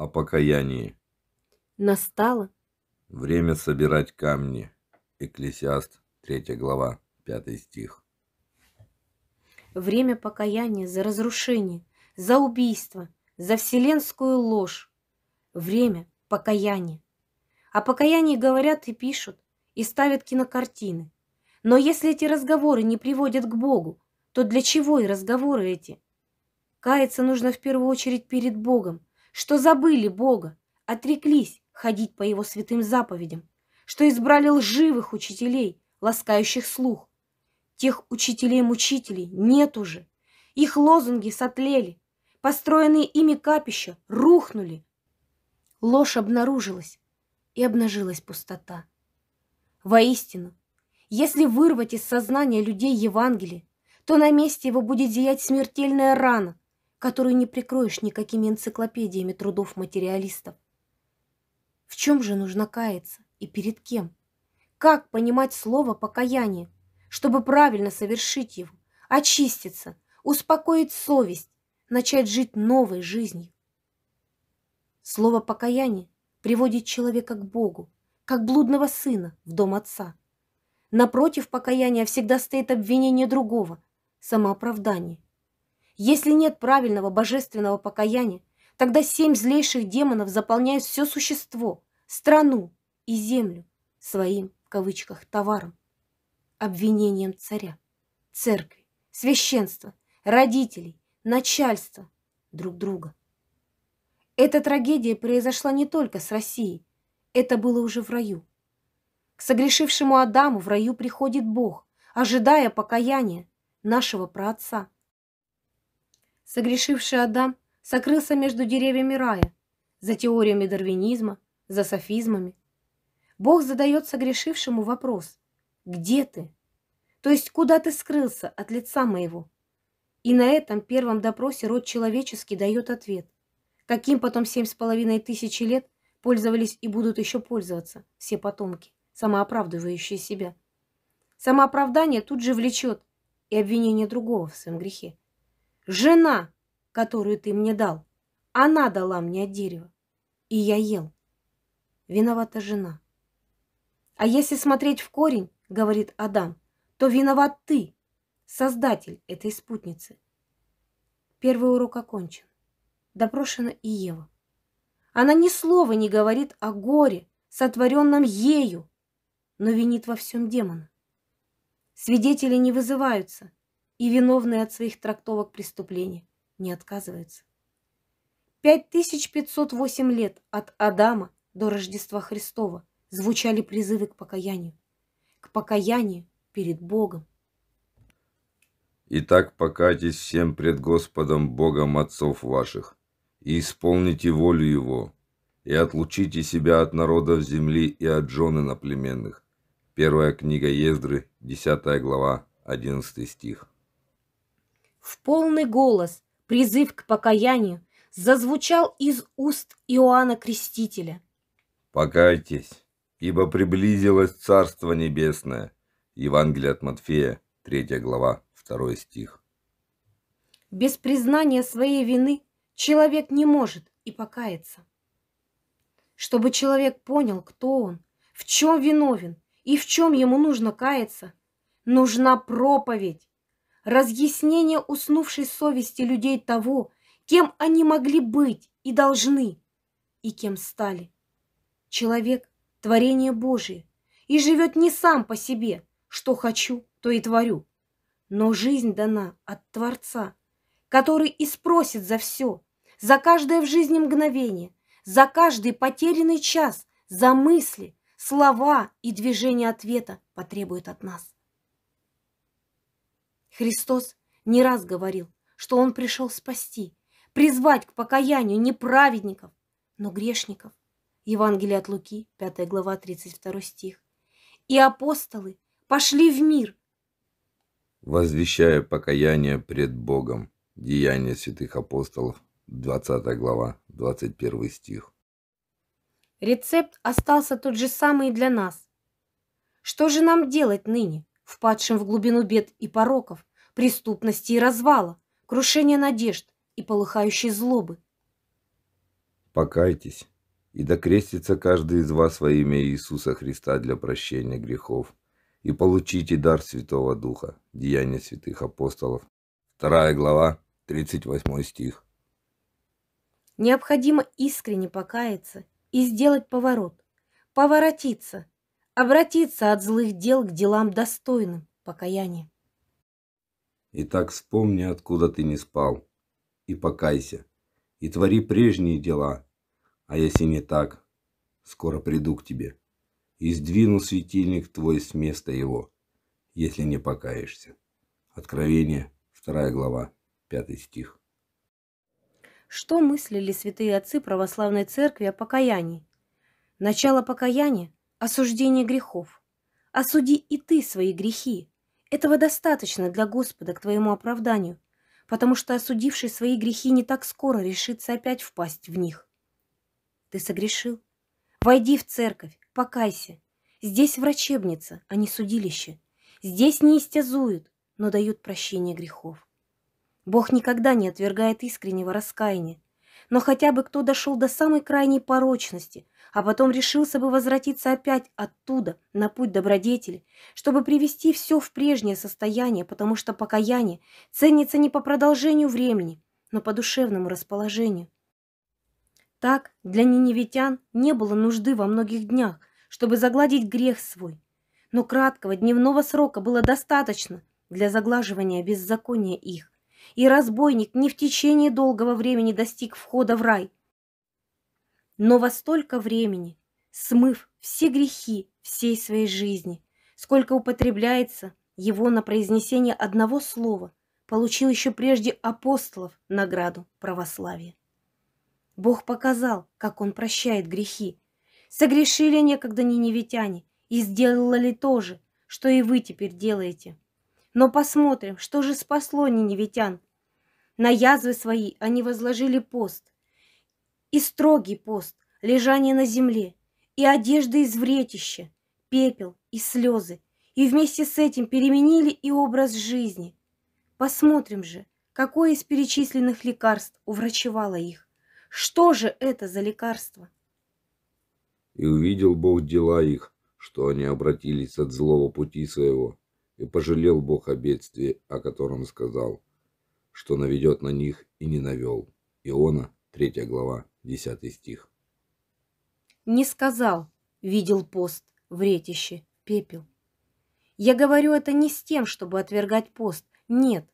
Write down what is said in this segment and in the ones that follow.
о покаянии. Настало время собирать камни. Экклесиаст, 3 глава, 5 стих. Время покаяния за разрушение, за убийство, за вселенскую ложь. Время покаяния. О покаянии говорят и пишут, и ставят кинокартины. Но если эти разговоры не приводят к Богу, то для чего и разговоры эти? Каяться нужно в первую очередь перед Богом – что забыли Бога, отреклись ходить по Его святым заповедям, что избрали лживых учителей, ласкающих слух. Тех учителей-мучителей нет уже. Их лозунги сотлели, построенные ими капища рухнули. Ложь обнаружилась, и обнажилась пустота. Воистину, если вырвать из сознания людей Евангелие, то на месте его будет зиять смертельная рана, которую не прикроешь никакими энциклопедиями трудов материалистов. В чем же нужно каяться и перед кем? Как понимать слово «покаяние», чтобы правильно совершить его, очиститься, успокоить совесть, начать жить новой жизнью? Слово «покаяние» приводит человека к Богу, как блудного сына в дом отца. Напротив покаяния всегда стоит обвинение другого, самооправдание – если нет правильного божественного покаяния, тогда семь злейших демонов заполняют все существо, страну и землю своим, в кавычках, товаром, обвинением царя, церкви, священства, родителей, начальства, друг друга. Эта трагедия произошла не только с Россией, это было уже в раю. К согрешившему Адаму в раю приходит Бог, ожидая покаяния нашего праотца – согрешивший Адам сокрылся между деревьями рая, за теориями дарвинизма, за софизмами. Бог задает согрешившему вопрос «Где ты?» То есть куда ты скрылся от лица моего? И на этом первом допросе род человеческий дает ответ, каким потом семь с половиной тысячи лет пользовались и будут еще пользоваться все потомки, самооправдывающие себя. Самооправдание тут же влечет и обвинение другого в своем грехе. Жена, которую ты мне дал, она дала мне дерево, и я ел. Виновата жена. А если смотреть в корень, говорит Адам, то виноват ты, создатель этой спутницы. Первый урок окончен. Допрошена и Ева. Она ни слова не говорит о горе, сотворенном ею, но винит во всем демона. Свидетели не вызываются – и виновные от своих трактовок преступления не отказываются. 5508 лет от Адама до Рождества Христова звучали призывы к покаянию, к покаянию перед Богом. Итак, покайтесь всем пред Господом Богом отцов ваших, и исполните волю Его, и отлучите себя от народов земли и от жен иноплеменных. Первая книга Ездры, 10 глава, 11 стих. В полный голос призыв к покаянию зазвучал из уст Иоанна Крестителя. «Покайтесь, ибо приблизилось Царство Небесное». Евангелие от Матфея, 3 глава, 2 стих. Без признания своей вины человек не может и покаяться. Чтобы человек понял, кто он, в чем виновен и в чем ему нужно каяться, нужна проповедь разъяснение уснувшей совести людей того, кем они могли быть и должны, и кем стали. Человек – творение Божие, и живет не сам по себе, что хочу, то и творю. Но жизнь дана от Творца, который и спросит за все, за каждое в жизни мгновение, за каждый потерянный час, за мысли, слова и движение ответа потребует от нас. Христос не раз говорил, что Он пришел спасти, призвать к покаянию не праведников, но грешников. Евангелие от Луки, 5 глава, 32 стих. И апостолы пошли в мир, возвещая покаяние пред Богом. Деяния святых апостолов, 20 глава, 21 стих. Рецепт остался тот же самый и для нас. Что же нам делать ныне? впадшим в глубину бед и пороков, преступности и развала, крушения надежд и полыхающей злобы. Покайтесь, и докрестится каждый из вас во имя Иисуса Христа для прощения грехов, и получите дар Святого Духа, Деяния святых апостолов. Вторая глава, 38 стих. Необходимо искренне покаяться и сделать поворот, поворотиться, обратиться от злых дел к делам достойным покаяния. Итак, вспомни, откуда ты не спал, и покайся, и твори прежние дела, а если не так, скоро приду к тебе, и сдвину светильник твой с места его, если не покаешься. Откровение, 2 глава, 5 стих. Что мыслили святые отцы православной церкви о покаянии? Начало покаяния осуждение грехов. Осуди и ты свои грехи. Этого достаточно для Господа к твоему оправданию, потому что осудивший свои грехи не так скоро решится опять впасть в них. Ты согрешил? Войди в церковь, покайся. Здесь врачебница, а не судилище. Здесь не истязуют, но дают прощение грехов. Бог никогда не отвергает искреннего раскаяния, но хотя бы кто дошел до самой крайней порочности, а потом решился бы возвратиться опять оттуда, на путь добродетели, чтобы привести все в прежнее состояние, потому что покаяние ценится не по продолжению времени, но по душевному расположению. Так для ниневитян не было нужды во многих днях, чтобы загладить грех свой. Но краткого дневного срока было достаточно для заглаживания беззакония их – и разбойник не в течение долгого времени достиг входа в рай. Но во столько времени, смыв все грехи всей своей жизни, сколько употребляется его на произнесение одного слова, получил еще прежде апостолов награду православия. Бог показал, как он прощает грехи. Согрешили некогда ниневитяне, и сделали ли то же, что и вы теперь делаете. Но посмотрим, что же спасло ниневитян. На язвы свои они возложили пост. И строгий пост, лежание на земле, и одежда из вретища, пепел и слезы, и вместе с этим переменили и образ жизни. Посмотрим же, какое из перечисленных лекарств уврачевало их. Что же это за лекарство? И увидел Бог дела их, что они обратились от злого пути своего и пожалел Бог о бедствии, о котором сказал, что наведет на них и не навел. Иона, 3 глава, 10 стих. Не сказал, видел пост, вретище, пепел. Я говорю это не с тем, чтобы отвергать пост, нет,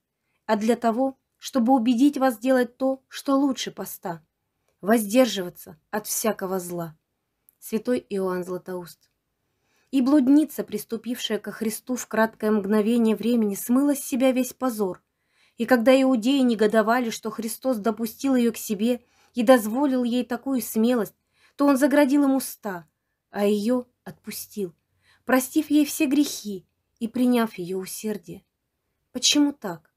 а для того, чтобы убедить вас делать то, что лучше поста, воздерживаться от всякого зла. Святой Иоанн Златоуст и блудница, приступившая ко Христу в краткое мгновение времени, смыла с себя весь позор. И когда иудеи негодовали, что Христос допустил ее к себе и дозволил ей такую смелость, то он заградил им уста, а ее отпустил, простив ей все грехи и приняв ее усердие. Почему так?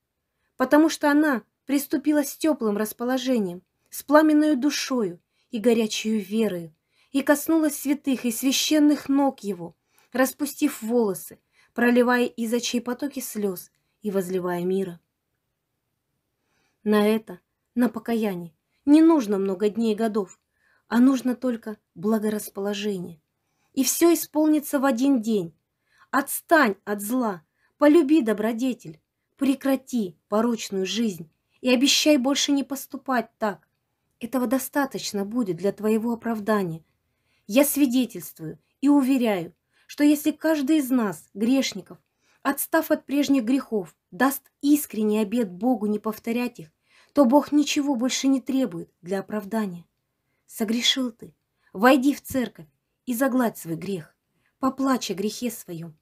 Потому что она приступила с теплым расположением, с пламенной душою и горячей верою, и коснулась святых и священных ног его – распустив волосы, проливая из очей потоки слез и возливая мира. На это, на покаяние, не нужно много дней и годов, а нужно только благорасположение. И все исполнится в один день. Отстань от зла, полюби добродетель, прекрати порочную жизнь и обещай больше не поступать так. Этого достаточно будет для твоего оправдания. Я свидетельствую и уверяю, что если каждый из нас, грешников, отстав от прежних грехов, даст искренний обет Богу не повторять их, то Бог ничего больше не требует для оправдания. Согрешил ты, войди в церковь и загладь свой грех, поплачь о грехе своем.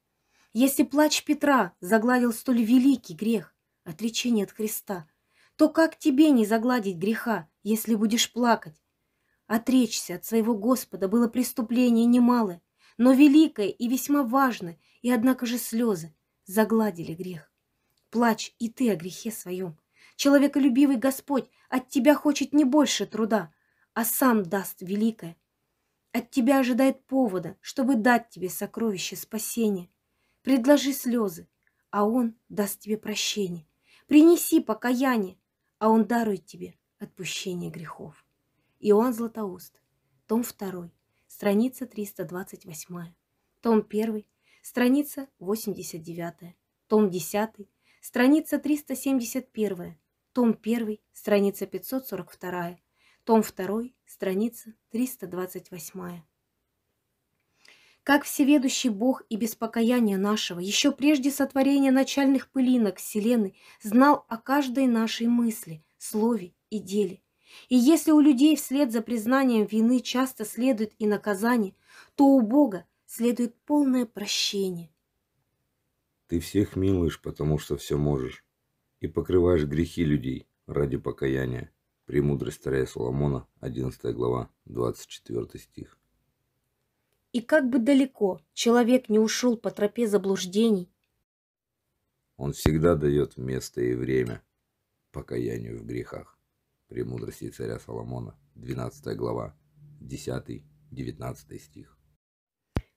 Если плач Петра загладил столь великий грех, отречение от креста, то как тебе не загладить греха, если будешь плакать? Отречься от своего Господа было преступление немалое, но великое и весьма важное, и однако же слезы загладили грех. Плачь и ты о грехе своем. Человеколюбивый Господь от тебя хочет не больше труда, а сам даст великое. От тебя ожидает повода, чтобы дать тебе сокровище спасения. Предложи слезы, а Он даст тебе прощение. Принеси покаяние, а Он дарует тебе отпущение грехов. Иоанн Златоуст, том 2, страница 328, том 1, страница 89, том 10, страница 371, том 1, страница 542, том 2, страница 328. Как всеведущий Бог и без покаяния нашего, еще прежде сотворения начальных пылинок Вселенной, знал о каждой нашей мысли, слове и деле, и если у людей вслед за признанием вины часто следует и наказание, то у Бога следует полное прощение. Ты всех милуешь, потому что все можешь, и покрываешь грехи людей ради покаяния. Премудрость Старая Соломона, 11 глава, 24 стих. И как бы далеко человек не ушел по тропе заблуждений, он всегда дает место и время покаянию в грехах. Премудрости царя Соломона, 12 глава, 10-19 стих.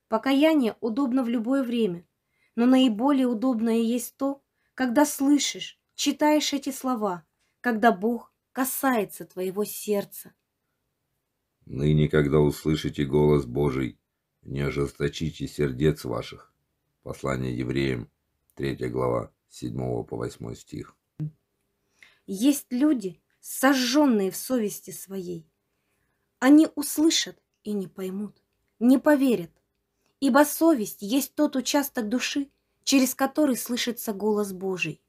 Покаяние удобно в любое время, но наиболее удобное есть то, когда слышишь, читаешь эти слова, когда Бог касается твоего сердца. Ныне, когда услышите голос Божий, не ожесточите сердец ваших. Послание евреям, 3 глава, 7 по 8 стих. Есть люди, сожженные в совести своей. Они услышат и не поймут, не поверят, ибо совесть есть тот участок души, через который слышится голос Божий.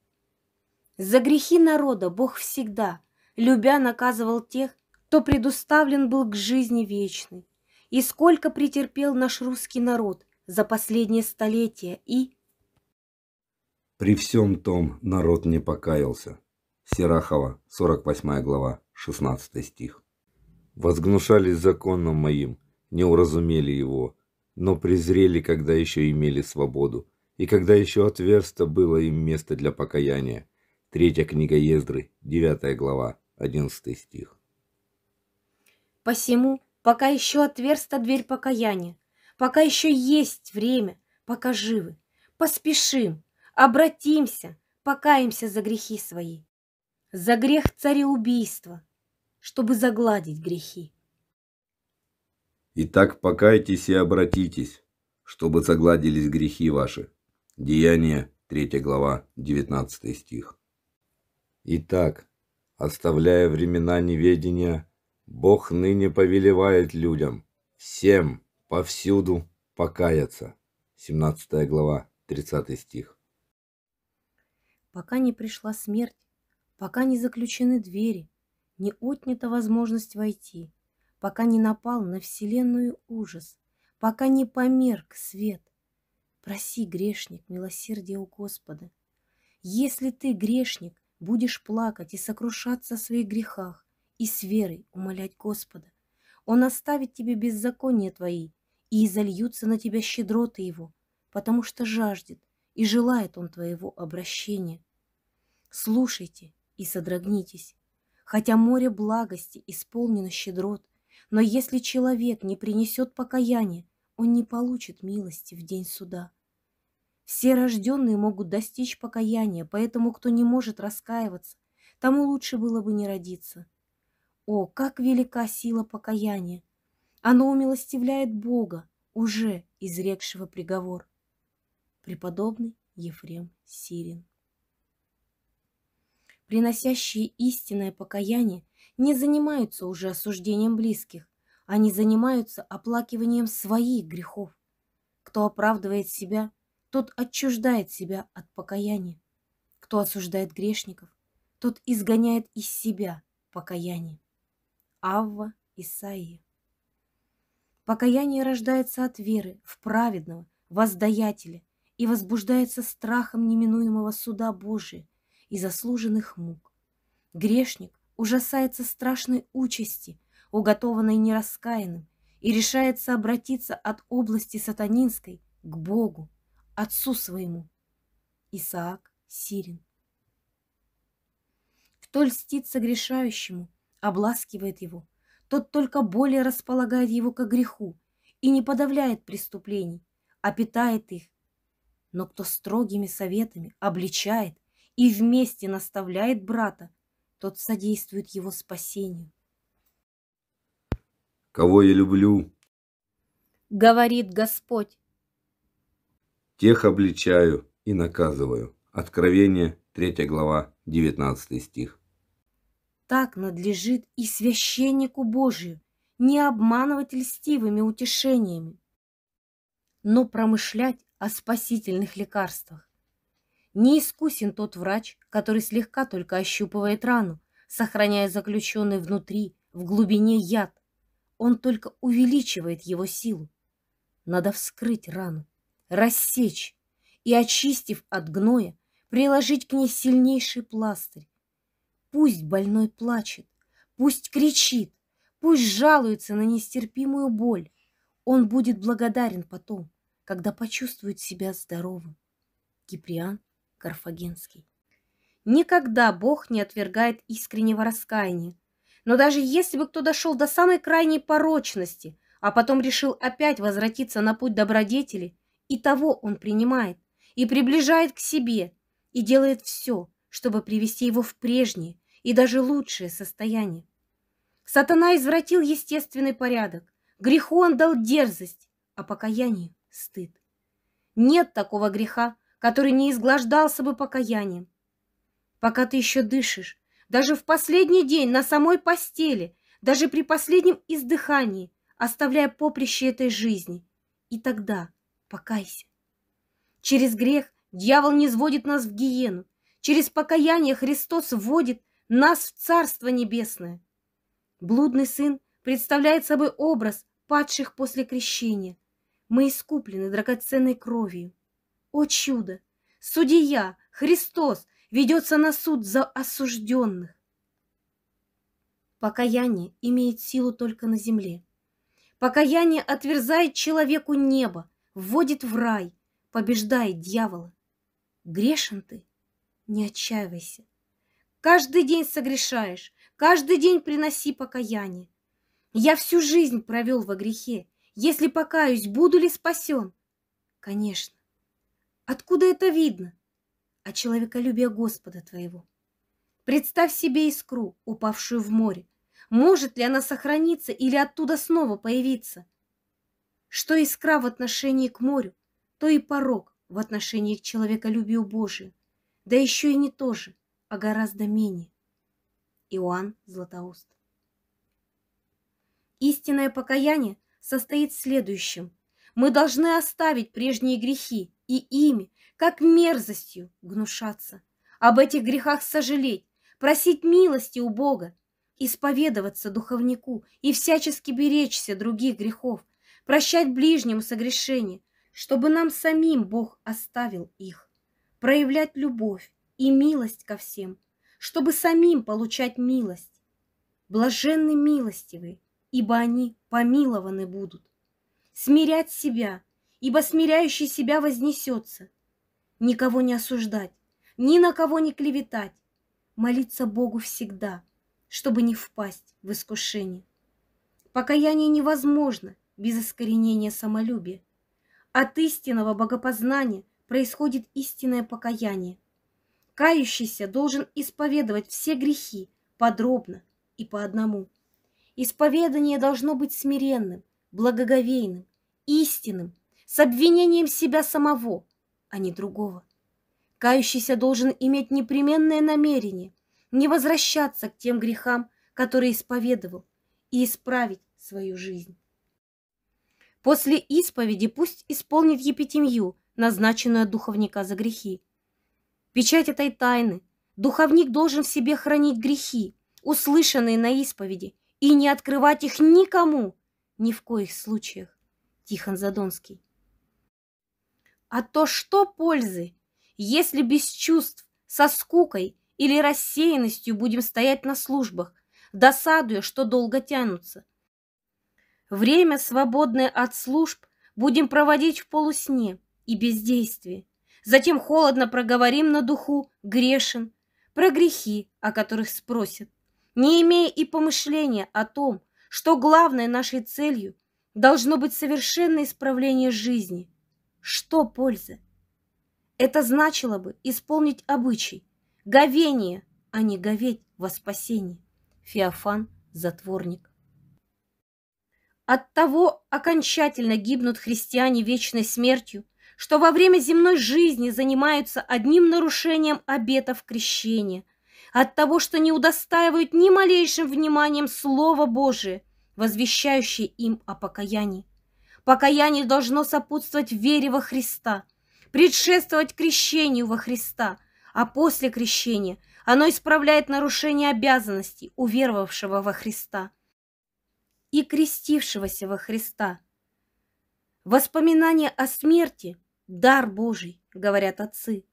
За грехи народа Бог всегда, любя, наказывал тех, кто предуставлен был к жизни вечной, и сколько претерпел наш русский народ за последние столетия и... При всем том народ не покаялся. Серахова, 48 глава, 16 стих. «Возгнушались законом моим, не уразумели его, но презрели, когда еще имели свободу, и когда еще отверсто было им место для покаяния». Третья книга Ездры, 9 глава, 11 стих. «Посему, пока еще отверста дверь покаяния, пока еще есть время, пока живы, поспешим, обратимся, покаемся за грехи свои, за грех цареубийства, чтобы загладить грехи. Итак, покайтесь и обратитесь, чтобы загладились грехи ваши. Деяние, 3 глава, 19 стих. Итак, оставляя времена неведения, Бог ныне повелевает людям, всем, повсюду покаяться. 17 глава, 30 стих. Пока не пришла смерть, пока не заключены двери, не отнята возможность войти, пока не напал на вселенную ужас, пока не померк свет. Проси, грешник, милосердия у Господа. Если ты, грешник, будешь плакать и сокрушаться о своих грехах, и с верой умолять Господа, Он оставит тебе беззаконие твои, и изольются на тебя щедроты Его, потому что жаждет и желает Он твоего обращения. Слушайте и содрогнитесь. Хотя море благости исполнено щедрот, но если человек не принесет покаяния, он не получит милости в день суда. Все рожденные могут достичь покаяния, поэтому кто не может раскаиваться, тому лучше было бы не родиться. О, как велика сила покаяния! Оно умилостивляет Бога, уже изрекшего приговор. Преподобный Ефрем Сирин приносящие истинное покаяние, не занимаются уже осуждением близких, они а занимаются оплакиванием своих грехов. Кто оправдывает себя, тот отчуждает себя от покаяния. Кто осуждает грешников, тот изгоняет из себя покаяние. Авва Исаия. Покаяние рождается от веры в праведного, воздаятеля и возбуждается страхом неминуемого суда Божия, и заслуженных мук. Грешник ужасается страшной участи, уготованной нераскаянным, и решается обратиться от области сатанинской к Богу, Отцу своему. Исаак Сирин. Кто льстит согрешающему, обласкивает его, тот только более располагает его к греху и не подавляет преступлений, а питает их. Но кто строгими советами обличает, и вместе наставляет брата, тот содействует его спасению. «Кого я люблю?» — говорит Господь. «Тех обличаю и наказываю». Откровение, 3 глава, 19 стих. Так надлежит и священнику Божию не обманывать льстивыми утешениями, но промышлять о спасительных лекарствах. Не искусен тот врач, который слегка только ощупывает рану, сохраняя заключенный внутри, в глубине яд. Он только увеличивает его силу. Надо вскрыть рану, рассечь и, очистив от гноя, приложить к ней сильнейший пластырь. Пусть больной плачет, пусть кричит, пусть жалуется на нестерпимую боль. Он будет благодарен потом, когда почувствует себя здоровым. Киприан Карфагенский. Никогда Бог не отвергает искреннего раскаяния. Но даже если бы кто дошел до самой крайней порочности, а потом решил опять возвратиться на путь добродетели, и того он принимает, и приближает к себе, и делает все, чтобы привести его в прежнее и даже лучшее состояние. Сатана извратил естественный порядок, греху он дал дерзость, а покаянию – стыд. Нет такого греха, который не изглаждался бы покаянием. Пока ты еще дышишь, даже в последний день на самой постели, даже при последнем издыхании, оставляя поприще этой жизни. И тогда покайся. Через грех дьявол не сводит нас в гиену. Через покаяние Христос вводит нас в Царство Небесное. Блудный сын представляет собой образ падших после крещения. Мы искуплены драгоценной кровью. О чудо! Судья, Христос, ведется на суд за осужденных. Покаяние имеет силу только на земле. Покаяние отверзает человеку небо, вводит в рай, побеждает дьявола. Грешен ты? Не отчаивайся. Каждый день согрешаешь, каждый день приноси покаяние. Я всю жизнь провел во грехе. Если покаюсь, буду ли спасен? Конечно. Откуда это видно? А человеколюбие Господа твоего. Представь себе искру, упавшую в море. Может ли она сохраниться или оттуда снова появиться? Что искра в отношении к морю, то и порог в отношении к человеколюбию Божию. Да еще и не то же, а гораздо менее. Иоанн Златоуст. Истинное покаяние состоит в следующем. Мы должны оставить прежние грехи, и ими, как мерзостью, гнушаться, об этих грехах сожалеть, просить милости у Бога, исповедоваться духовнику и всячески беречься других грехов, прощать ближнему согрешение, чтобы нам самим Бог оставил их, проявлять любовь и милость ко всем, чтобы самим получать милость. Блаженны милостивые, ибо они помилованы будут. Смирять себя – ибо смиряющий себя вознесется. Никого не осуждать, ни на кого не клеветать, молиться Богу всегда, чтобы не впасть в искушение. Покаяние невозможно без искоренения самолюбия. От истинного богопознания происходит истинное покаяние. Кающийся должен исповедовать все грехи подробно и по одному. Исповедание должно быть смиренным, благоговейным, истинным с обвинением себя самого, а не другого. Кающийся должен иметь непременное намерение не возвращаться к тем грехам, которые исповедовал, и исправить свою жизнь. После исповеди пусть исполнит епитимью, назначенную от духовника за грехи. Печать этой тайны духовник должен в себе хранить грехи, услышанные на исповеди, и не открывать их никому, ни в коих случаях. Тихон Задонский. А то что пользы, если без чувств, со скукой или рассеянностью будем стоять на службах, досадуя, что долго тянутся? Время, свободное от служб, будем проводить в полусне и бездействии. Затем холодно проговорим на духу «грешен», про грехи, о которых спросят, не имея и помышления о том, что главной нашей целью должно быть совершенное исправление жизни, что пользы? Это значило бы исполнить обычай, говение, а не говеть во спасении, Феофан – затворник. От того окончательно гибнут христиане вечной смертью, что во время земной жизни занимаются одним нарушением обетов крещения, от того, что не удостаивают ни малейшим вниманием Слово Божие, возвещающее им о покаянии. Покаяние должно сопутствовать вере во Христа, предшествовать крещению во Христа, а после крещения оно исправляет нарушение обязанностей уверовавшего во Христа и крестившегося во Христа. Воспоминание о смерти – дар Божий, говорят отцы.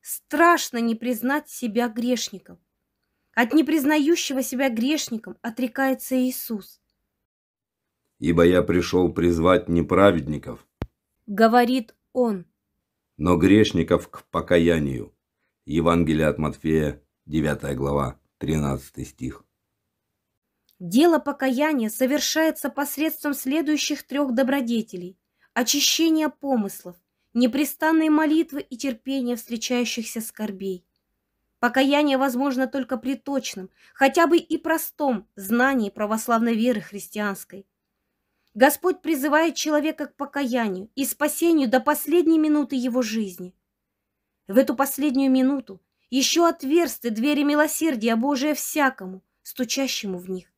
Страшно не признать себя грешником. От непризнающего себя грешником отрекается Иисус ибо я пришел призвать не праведников, говорит он, но грешников к покаянию. Евангелие от Матфея, 9 глава, 13 стих. Дело покаяния совершается посредством следующих трех добродетелей – очищения помыслов, непрестанной молитвы и терпения встречающихся скорбей. Покаяние возможно только при точном, хотя бы и простом знании православной веры христианской. Господь призывает человека к покаянию и спасению до последней минуты его жизни. В эту последнюю минуту еще отверсты двери милосердия Божия всякому, стучащему в них.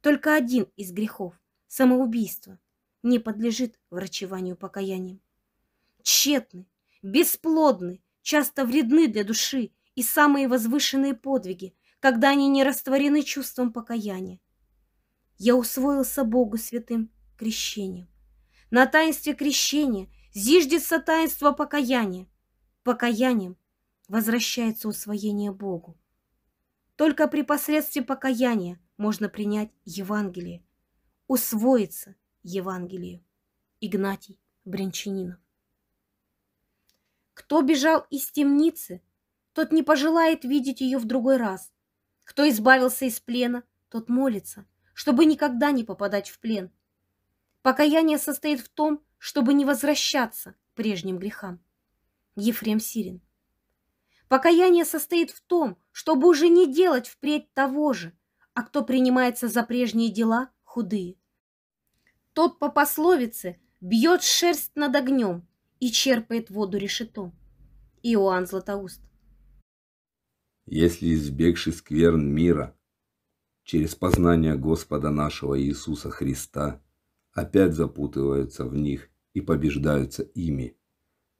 Только один из грехов – самоубийство – не подлежит врачеванию покаянием. Тщетны, бесплодны, часто вредны для души и самые возвышенные подвиги, когда они не растворены чувством покаяния я усвоился Богу святым крещением. На таинстве крещения зиждется таинство покаяния. Покаянием возвращается усвоение Богу. Только при посредстве покаяния можно принять Евангелие, усвоиться Евангелию. Игнатий Брянчанинов. Кто бежал из темницы, тот не пожелает видеть ее в другой раз. Кто избавился из плена, тот молится – чтобы никогда не попадать в плен. Покаяние состоит в том, чтобы не возвращаться к прежним грехам. Ефрем Сирин. Покаяние состоит в том, чтобы уже не делать впредь того же, а кто принимается за прежние дела, худые. Тот по пословице бьет шерсть над огнем и черпает воду решетом. Иоанн Златоуст. Если избегший скверн мира через познание Господа нашего Иисуса Христа, опять запутываются в них и побеждаются ими,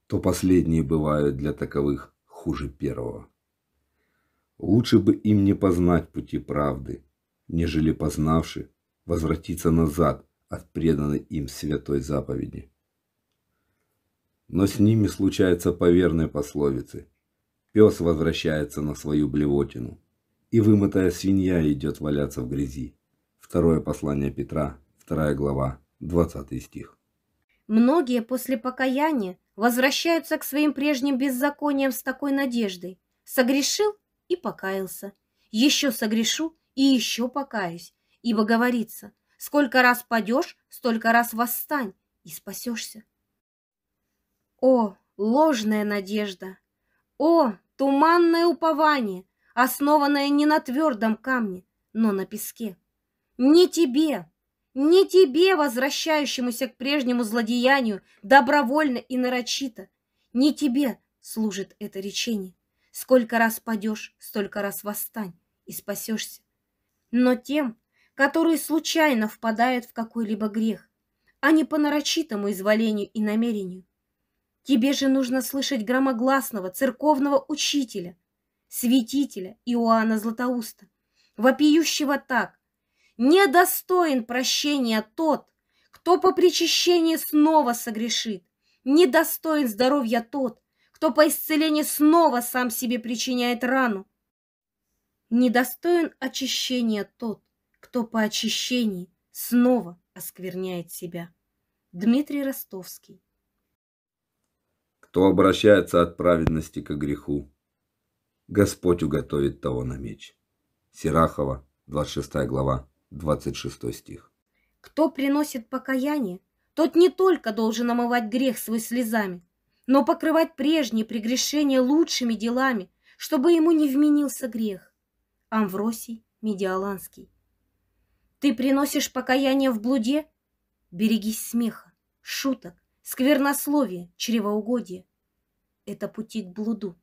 то последние бывают для таковых хуже первого. Лучше бы им не познать пути правды, нежели познавши, возвратиться назад от преданной им святой заповеди. Но с ними случается по верной пословице. Пес возвращается на свою блевотину – и вымытая свинья идет валяться в грязи. Второе послание Петра, вторая глава, 20 стих. Многие после покаяния возвращаются к своим прежним беззакониям с такой надеждой. Согрешил и покаялся. Еще согрешу и еще покаюсь. Ибо говорится, сколько раз падешь, столько раз восстань и спасешься. О, ложная надежда! О, туманное упование! основанная не на твердом камне, но на песке. Не тебе, не тебе, возвращающемуся к прежнему злодеянию, добровольно и нарочито, не тебе служит это речение. Сколько раз падешь, столько раз восстань и спасешься. Но тем, которые случайно впадают в какой-либо грех, а не по нарочитому изволению и намерению. Тебе же нужно слышать громогласного церковного учителя – святителя Иоанна Златоуста, вопиющего так «Недостоин прощения тот, кто по причащении снова согрешит, недостоин здоровья тот, кто по исцелению снова сам себе причиняет рану, недостоин очищения тот, кто по очищении снова оскверняет себя». Дмитрий Ростовский кто обращается от праведности к греху. Господь уготовит того на меч. Сирахова, 26 глава, 26 стих. Кто приносит покаяние, тот не только должен омывать грех свой слезами, но покрывать прежние прегрешения лучшими делами, чтобы ему не вменился грех. Амвросий Медиаланский. Ты приносишь покаяние в блуде? Берегись смеха, шуток, сквернословия, чревоугодия. Это пути к блуду.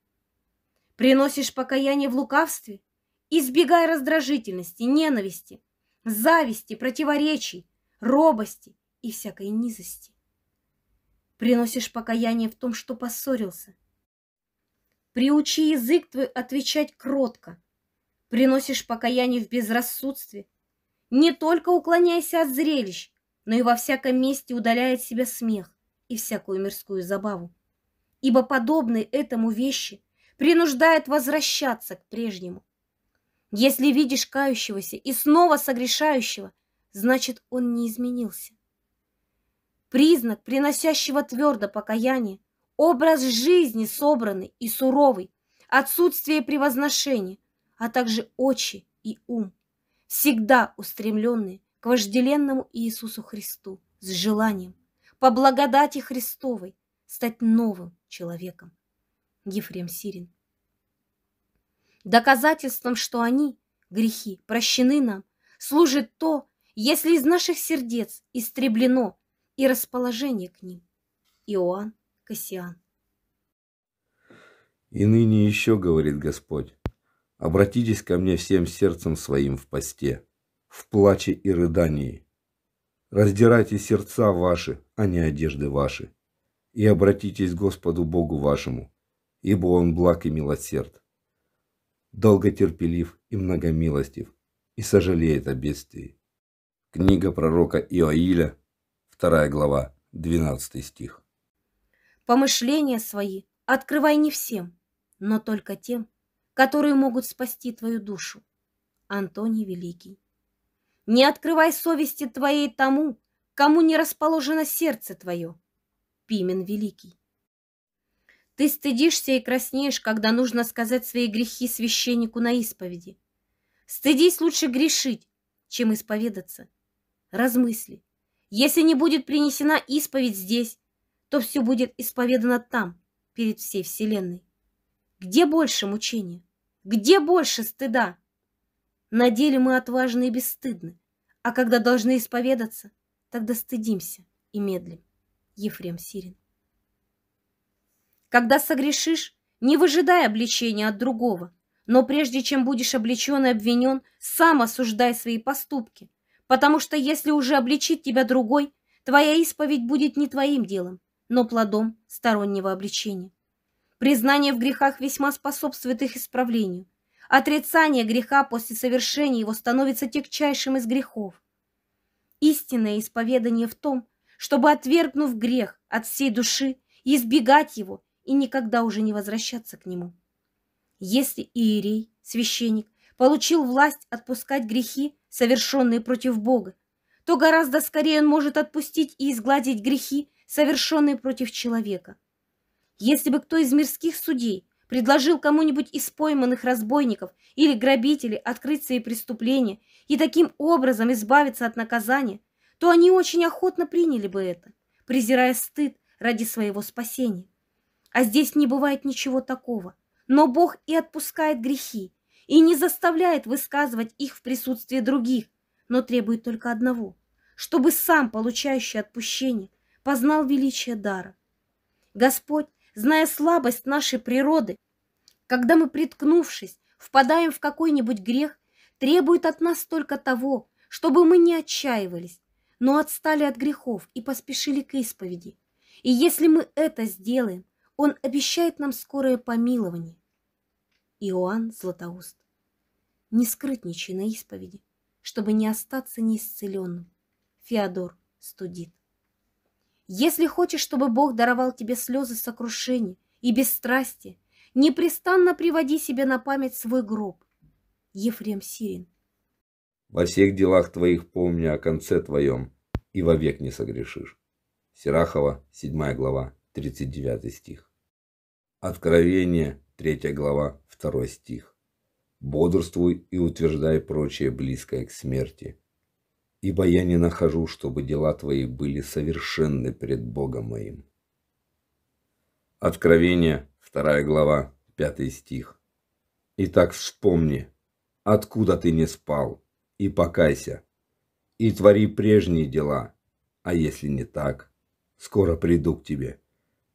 Приносишь покаяние в лукавстве? Избегай раздражительности, ненависти, зависти, противоречий, робости и всякой низости. Приносишь покаяние в том, что поссорился. Приучи язык твой отвечать кротко. Приносишь покаяние в безрассудстве. Не только уклоняйся от зрелищ, но и во всяком месте удаляет себя смех и всякую мирскую забаву. Ибо подобные этому вещи – принуждает возвращаться к прежнему. Если видишь кающегося и снова согрешающего, значит, он не изменился. Признак, приносящего твердо покаяние, образ жизни собранный и суровый, отсутствие превозношения, а также очи и ум, всегда устремленные к вожделенному Иисусу Христу с желанием по благодати Христовой стать новым человеком. Ефрем Сирин. Доказательством, что они, грехи, прощены нам, служит то, если из наших сердец истреблено и расположение к ним. Иоанн Кассиан. И ныне еще, говорит Господь, обратитесь ко мне всем сердцем своим в посте, в плаче и рыдании. Раздирайте сердца ваши, а не одежды ваши, и обратитесь к Господу Богу вашему, ибо он благ и милосерд, долготерпелив и многомилостив, и сожалеет о бедствии. Книга пророка Иоиля, 2 глава, 12 стих. Помышления свои открывай не всем, но только тем, которые могут спасти твою душу. Антоний Великий. Не открывай совести твоей тому, кому не расположено сердце твое. Пимен Великий. Ты стыдишься и краснеешь, когда нужно сказать свои грехи священнику на исповеди. Стыдись лучше грешить, чем исповедаться. Размысли. Если не будет принесена исповедь здесь, то все будет исповедано там, перед всей вселенной. Где больше мучения? Где больше стыда? На деле мы отважны и бесстыдны, а когда должны исповедаться, тогда стыдимся и медлим. Ефрем Сирин когда согрешишь, не выжидай обличения от другого, но прежде чем будешь обличен и обвинен, сам осуждай свои поступки, потому что если уже обличит тебя другой, твоя исповедь будет не твоим делом, но плодом стороннего обличения. Признание в грехах весьма способствует их исправлению. Отрицание греха после совершения его становится тягчайшим из грехов. Истинное исповедание в том, чтобы, отвергнув грех от всей души, избегать его и никогда уже не возвращаться к нему. Если иерей, священник, получил власть отпускать грехи, совершенные против Бога, то гораздо скорее он может отпустить и изгладить грехи, совершенные против человека. Если бы кто из мирских судей предложил кому-нибудь из пойманных разбойников или грабителей открыть свои преступления и таким образом избавиться от наказания, то они очень охотно приняли бы это, презирая стыд ради своего спасения. А здесь не бывает ничего такого. Но Бог и отпускает грехи, и не заставляет высказывать их в присутствии других, но требует только одного, чтобы сам получающий отпущение познал величие дара. Господь, зная слабость нашей природы, когда мы, приткнувшись, впадаем в какой-нибудь грех, требует от нас только того, чтобы мы не отчаивались, но отстали от грехов и поспешили к исповеди. И если мы это сделаем, он обещает нам скорое помилование. Иоанн Златоуст. Не скрытничай на исповеди, чтобы не остаться неисцеленным. Феодор студит. Если хочешь, чтобы Бог даровал тебе слезы сокрушения и бесстрастия, непрестанно приводи себе на память свой гроб. Ефрем Сирин. Во всех делах твоих помни о конце твоем, и вовек не согрешишь. Сирахова, 7 глава, 39 стих. Откровение, 3 глава, 2 стих. «Бодрствуй и утверждай прочее близкое к смерти. Ибо я не нахожу, чтобы дела твои были совершенны пред Богом моим». Откровение, 2 глава, 5 стих. «Итак вспомни, откуда ты не спал, и покайся, и твори прежние дела, а если не так, скоро приду к тебе»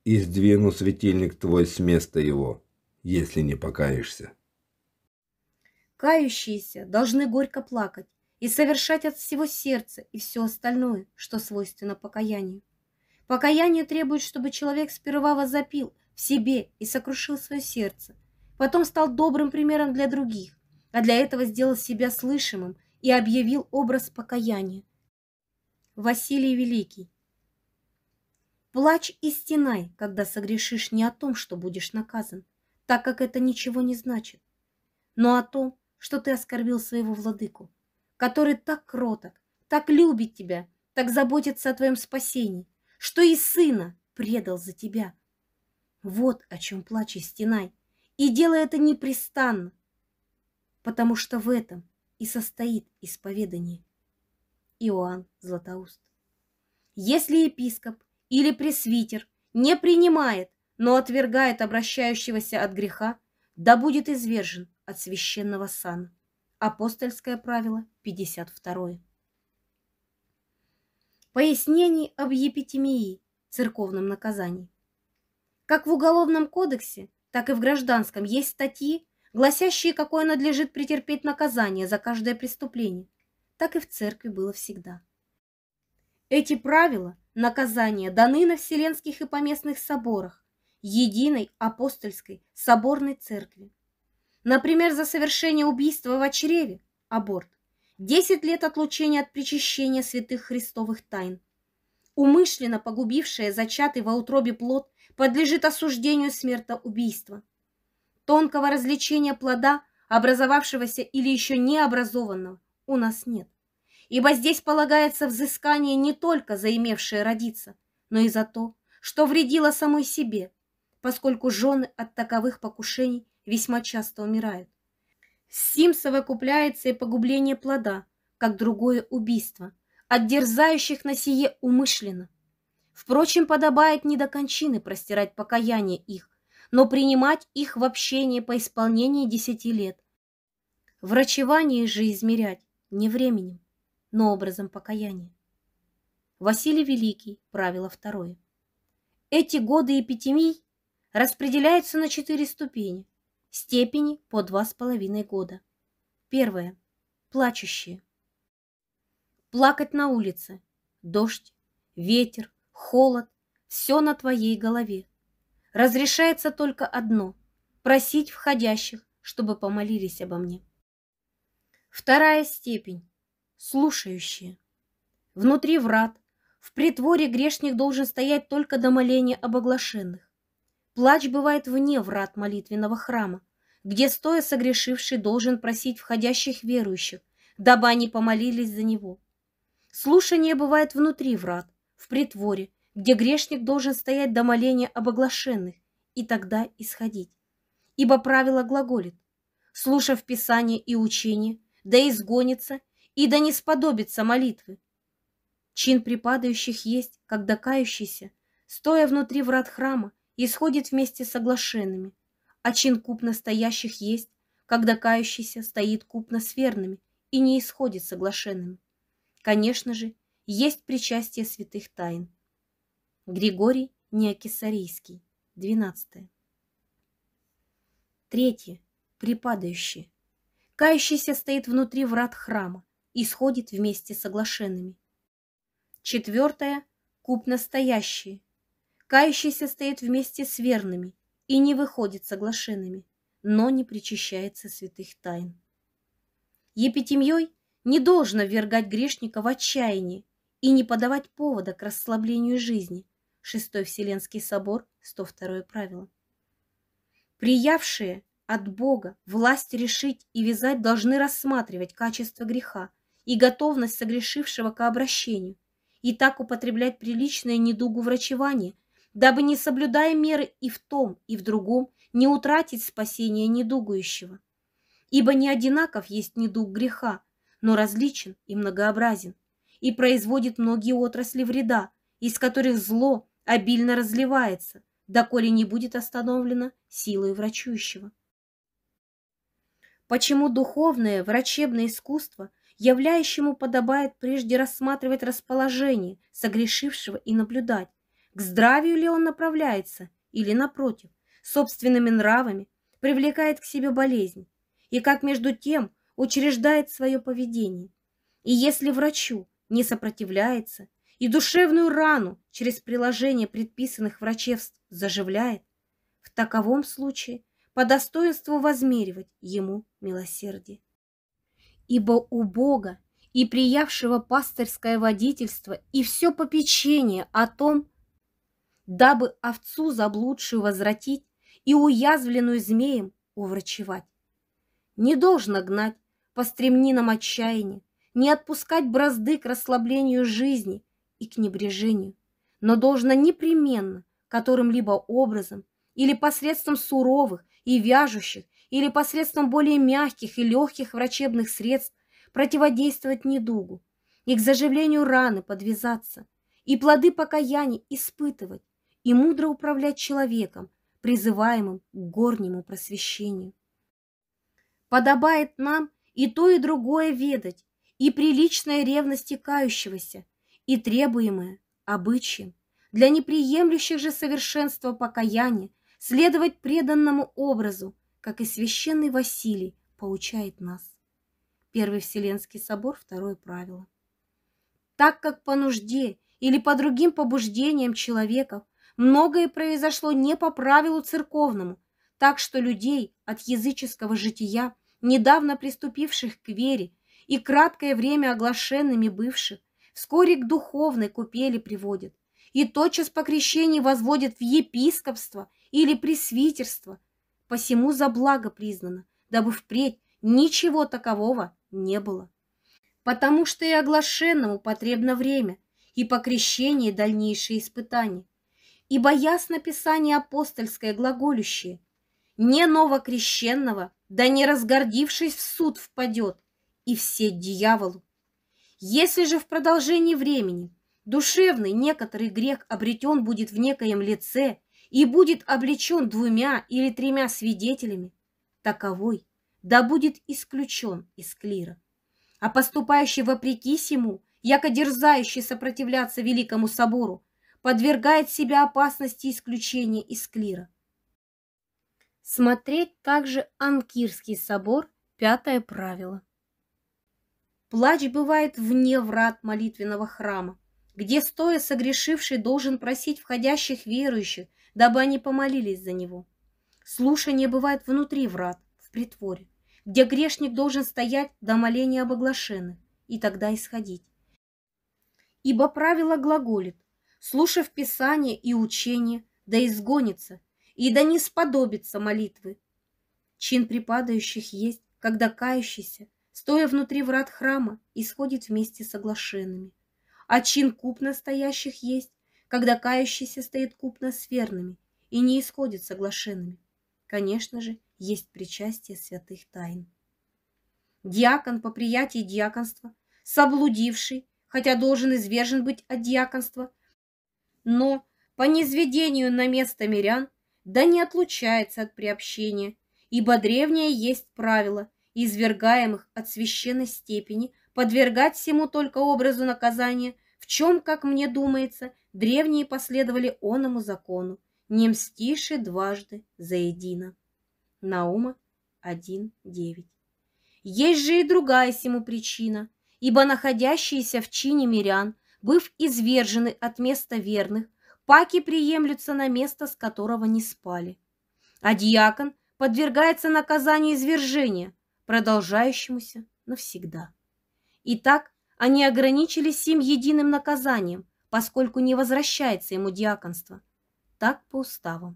и сдвину светильник твой с места его, если не покаешься. Кающиеся должны горько плакать и совершать от всего сердца и все остальное, что свойственно покаянию. Покаяние требует, чтобы человек сперва возопил в себе и сокрушил свое сердце, потом стал добрым примером для других, а для этого сделал себя слышимым и объявил образ покаяния. Василий Великий Плачь и стенай, когда согрешишь не о том, что будешь наказан, так как это ничего не значит, но о том, что ты оскорбил своего владыку, который так кроток, так любит тебя, так заботится о твоем спасении, что и сына предал за тебя. Вот о чем плачь и стенай, и делай это непрестанно, потому что в этом и состоит исповедание. Иоанн Златоуст. Если епископ или пресвитер не принимает, но отвергает обращающегося от греха, да будет извержен от священного сана. Апостольское правило 52. Пояснений об епитемии, церковном наказании. Как в Уголовном кодексе, так и в Гражданском есть статьи, гласящие, какое надлежит претерпеть наказание за каждое преступление. Так и в церкви было всегда. Эти правила – наказания даны на Вселенских и поместных соборах, единой апостольской соборной церкви. Например, за совершение убийства в чреве – аборт, 10 лет отлучения от причащения святых христовых тайн. Умышленно погубившая зачатый во утробе плод подлежит осуждению смертоубийства. Тонкого развлечения плода, образовавшегося или еще не образованного, у нас нет ибо здесь полагается взыскание не только за имевшее родиться, но и за то, что вредило самой себе, поскольку жены от таковых покушений весьма часто умирают. С сим совокупляется и погубление плода, как другое убийство, от дерзающих на сие умышленно. Впрочем, подобает не до кончины простирать покаяние их, но принимать их в общение по исполнении десяти лет. Врачевание же измерять не временем но образом покаяния. Василий Великий, правило второе. Эти годы эпитемий распределяются на четыре ступени, степени по два с половиной года. Первое. Плачущие. Плакать на улице. Дождь, ветер, холод, все на твоей голове. Разрешается только одно – просить входящих, чтобы помолились обо мне. Вторая степень слушающие. Внутри врат, в притворе грешник должен стоять только до моления об оглашенных. Плач бывает вне врат молитвенного храма, где стоя согрешивший должен просить входящих верующих, дабы они помолились за него. Слушание бывает внутри врат, в притворе, где грешник должен стоять до моления об оглашенных и тогда исходить. Ибо правило глаголит, слушав Писание и учение, да изгонится и да не сподобится молитвы. Чин припадающих есть, когда кающийся, стоя внутри врат храма, исходит вместе с оглашенными, а чин купно настоящих есть, когда кающийся стоит купно с верными и не исходит с Конечно же, есть причастие святых тайн. Григорий Неокисарийский, 12. Третье. Припадающие. Кающийся стоит внутри врат храма, исходит вместе с оглашенными. Четвертое – куб настоящие. Кающийся стоит вместе с верными и не выходит с но не причащается святых тайн. Епитемьей не должно ввергать грешника в отчаяние и не подавать повода к расслаблению жизни. Шестой Вселенский собор, 102 правило. Приявшие от Бога власть решить и вязать должны рассматривать качество греха, и готовность согрешившего к обращению, и так употреблять приличное недугу врачевание, дабы, не соблюдая меры и в том, и в другом, не утратить спасение недугующего. Ибо не одинаков есть недуг греха, но различен и многообразен, и производит многие отрасли вреда, из которых зло обильно разливается, доколе не будет остановлено силой врачующего. Почему духовное врачебное искусство являющему подобает прежде рассматривать расположение согрешившего и наблюдать, к здравию ли он направляется или, напротив, собственными нравами привлекает к себе болезнь и как между тем учреждает свое поведение. И если врачу не сопротивляется и душевную рану через приложение предписанных врачевств заживляет, в таковом случае по достоинству возмеривать ему милосердие ибо у Бога и приявшего пастырское водительство и все попечение о том, дабы овцу заблудшую возвратить и уязвленную змеем уврачевать. Не должно гнать по стремнинам отчаяния, не отпускать бразды к расслаблению жизни и к небрежению, но должно непременно которым-либо образом или посредством суровых и вяжущих или посредством более мягких и легких врачебных средств противодействовать недугу и к заживлению раны подвязаться, и плоды покаяния испытывать, и мудро управлять человеком, призываемым к горнему просвещению. Подобает нам и то, и другое ведать, и приличная ревность кающегося, и требуемое обычаем, для неприемлющих же совершенства покаяния, следовать преданному образу, как и священный Василий поучает нас. Первый Вселенский собор, второе правило. Так как по нужде или по другим побуждениям человеков многое произошло не по правилу церковному, так что людей от языческого жития, недавно приступивших к вере и краткое время оглашенными бывших, вскоре к духовной купели приводят и тотчас по крещении возводят в епископство или пресвитерство – посему за благо признано, дабы впредь ничего такового не было. Потому что и оглашенному потребно время, и по крещении дальнейшие испытания. Ибо ясно Писание апостольское глаголющее, не новокрещенного, да не разгордившись в суд впадет, и все дьяволу. Если же в продолжении времени душевный некоторый грех обретен будет в некоем лице, и будет обличен двумя или тремя свидетелями, таковой да будет исключен из клира. А поступающий вопреки сему, яко дерзающий сопротивляться великому собору, подвергает себя опасности исключения из клира. Смотреть также Анкирский собор, пятое правило. Плач бывает вне врат молитвенного храма, где, стоя согрешивший, должен просить входящих верующих дабы они помолились за него. Слушание бывает внутри врат, в притворе, где грешник должен стоять до моления об оглашенных и тогда исходить. Ибо правило глаголит, слушав Писание и учение, да изгонится, и да не сподобится молитвы. Чин припадающих есть, когда кающийся, стоя внутри врат храма, исходит вместе с оглашенными. А чин куп настоящих есть, когда кающийся стоит купно с верными и не исходит соглашенными. Конечно же, есть причастие святых тайн. Диакон по приятии диаконства, соблудивший, хотя должен извержен быть от диаконства, но по низведению на место мирян, да не отлучается от приобщения, ибо древнее есть правило, извергаемых от священной степени, подвергать всему только образу наказания – в чем, как мне думается, древние последовали оному закону, не мстиши дважды заедино. Наума 1.9. Есть же и другая сему причина, ибо находящиеся в чине мирян, быв извержены от места верных, паки приемлются на место, с которого не спали. А диакон подвергается наказанию извержения, продолжающемуся навсегда. Итак, они ограничились им единым наказанием, поскольку не возвращается ему диаконство. Так по уставу.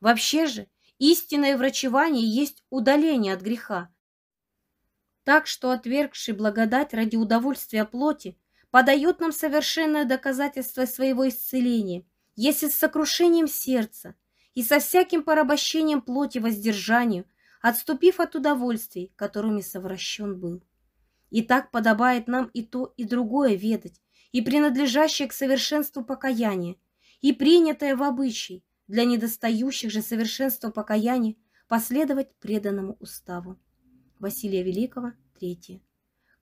Вообще же, истинное врачевание есть удаление от греха. Так что отвергший благодать ради удовольствия плоти подает нам совершенное доказательство своего исцеления, если с сокрушением сердца и со всяким порабощением плоти воздержанию, отступив от удовольствий, которыми совращен был. И так подобает нам и то, и другое ведать, и принадлежащее к совершенству покаяние, и принятое в обычай, для недостающих же совершенства покаяния последовать преданному уставу. Василия Великого, 3.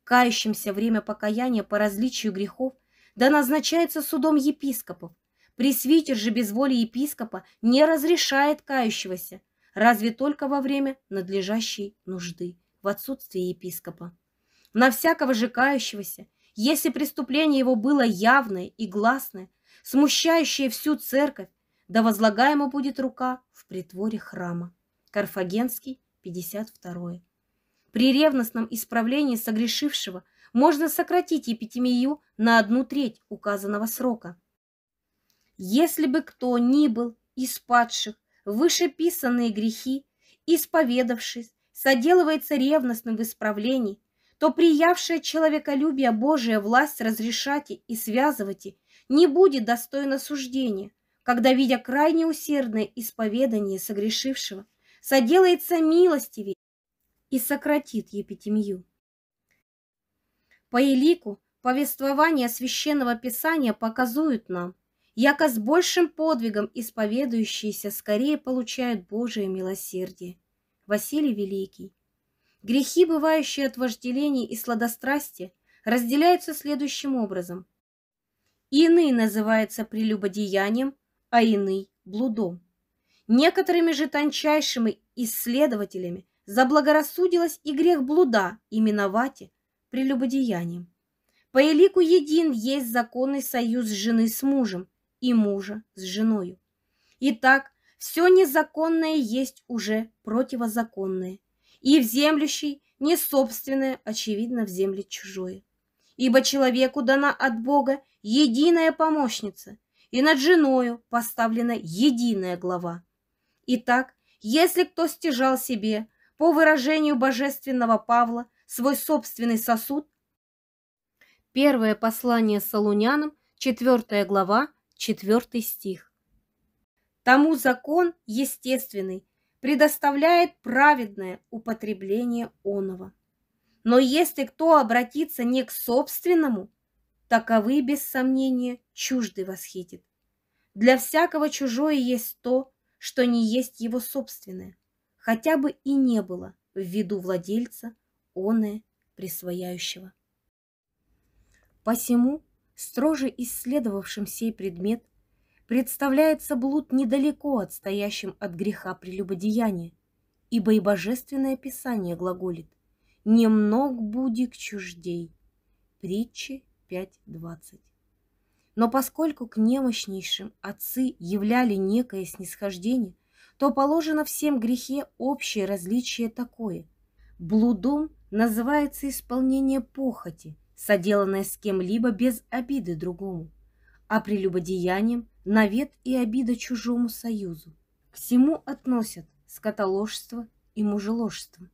Кающимся время покаяния по различию грехов да назначается судом епископов. Пресвитер же без воли епископа не разрешает кающегося, разве только во время надлежащей нужды, в отсутствии епископа на всякого жекающегося, если преступление его было явное и гласное, смущающее всю церковь, да возлагаема будет рука в притворе храма. Карфагенский, 52. При ревностном исправлении согрешившего можно сократить епитемию на одну треть указанного срока. Если бы кто ни был из падших вышеписанные грехи, исповедавшись, соделывается ревностным в исправлении, то приявшая человеколюбие Божия власть разрешать и связывать не будет достойно суждения, когда, видя крайне усердное исповедание согрешившего, соделается милостивее и сократит епитемью. По элику повествование Священного Писания показуют нам, яко с большим подвигом исповедующиеся скорее получают Божие милосердие. Василий Великий, Грехи, бывающие от вожделений и сладострастия, разделяются следующим образом. Иные называется прелюбодеянием, а иные – блудом. Некоторыми же тончайшими исследователями заблагорассудилось и грех блуда именовать прелюбодеянием. По элику един есть законный союз жены с мужем и мужа с женою. Итак, все незаконное есть уже противозаконное, и в землющей не собственное, очевидно, в земле чужое. Ибо человеку дана от Бога единая помощница, и над женою поставлена единая глава. Итак, если кто стяжал себе, по выражению божественного Павла, свой собственный сосуд, Первое послание Солунянам, 4 глава, 4 стих. Тому закон естественный, предоставляет праведное употребление оного. Но если кто обратится не к собственному, таковы, без сомнения, чужды восхитит. Для всякого чужое есть то, что не есть его собственное, хотя бы и не было в виду владельца, оное присвояющего. Посему, строже исследовавшим сей предмет – представляется блуд недалеко отстоящим от греха прелюбодеяния, ибо и божественное писание глаголит «немног буди к чуждей» притчи 5.20. Но поскольку к немощнейшим отцы являли некое снисхождение, то положено всем грехе общее различие такое. Блудом называется исполнение похоти, соделанное с кем-либо без обиды другому – а прелюбодеянием навет и обида чужому союзу. К всему относят скотоложство и мужеложство,